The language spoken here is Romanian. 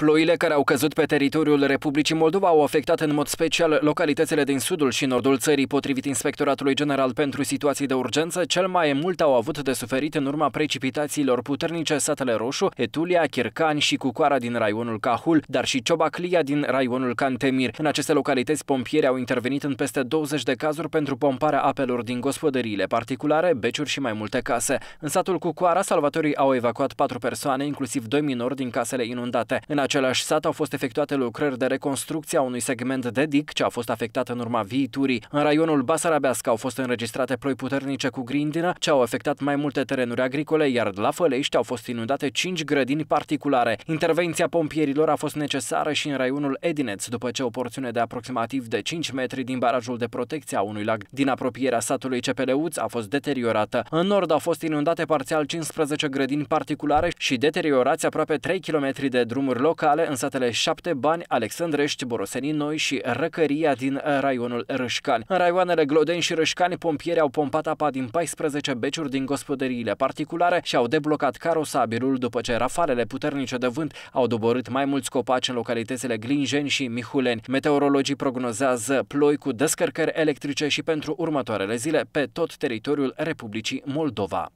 Ploile care au căzut pe teritoriul Republicii Moldova au afectat în mod special localitățile din sudul și nordul țării. Potrivit Inspectoratului General pentru Situații de Urgență, cel mai mult au avut de suferit în urma precipitațiilor puternice satele Roșu, Etulia, Chircani și Cucoara din raionul Cahul, dar și Ciobaclia din raionul Cantemir. În aceste localități, pompieri au intervenit în peste 20 de cazuri pentru pomparea apelor din gospodăriile particulare, beciuri și mai multe case. În satul Cucoara, salvatorii au evacuat patru persoane, inclusiv doi minori din casele inundate. În același sat au fost efectuate lucrări de reconstrucție a unui segment de dic ce a fost afectat în urma viiturii. În raionul Basarabeasca au fost înregistrate ploi puternice cu grindină ce au afectat mai multe terenuri agricole, iar la Fălești au fost inundate 5 grădini particulare. Intervenția pompierilor a fost necesară și în raionul Edineț, după ce o porțiune de aproximativ de 5 metri din barajul de protecție a unui lag din apropierea satului Cepeleuț a fost deteriorată. În nord au fost inundate parțial 15 grădini particulare și deteriorați aproape 3 km de drumuri locale locale în satele Șapte Bani, Alexandrești, Borosenii Noi și Răcăria din raionul Rășcani. În raioanele Glodeni și Rășcani, pompieri au pompat apa din 14 beciuri din gospodăriile particulare și au deblocat carosabilul după ce rafalele puternice de vânt au doborât mai mulți copaci în localitățile Glinjeni și Mihuleni. Meteorologii prognozează ploi cu descărcări electrice și pentru următoarele zile pe tot teritoriul Republicii Moldova.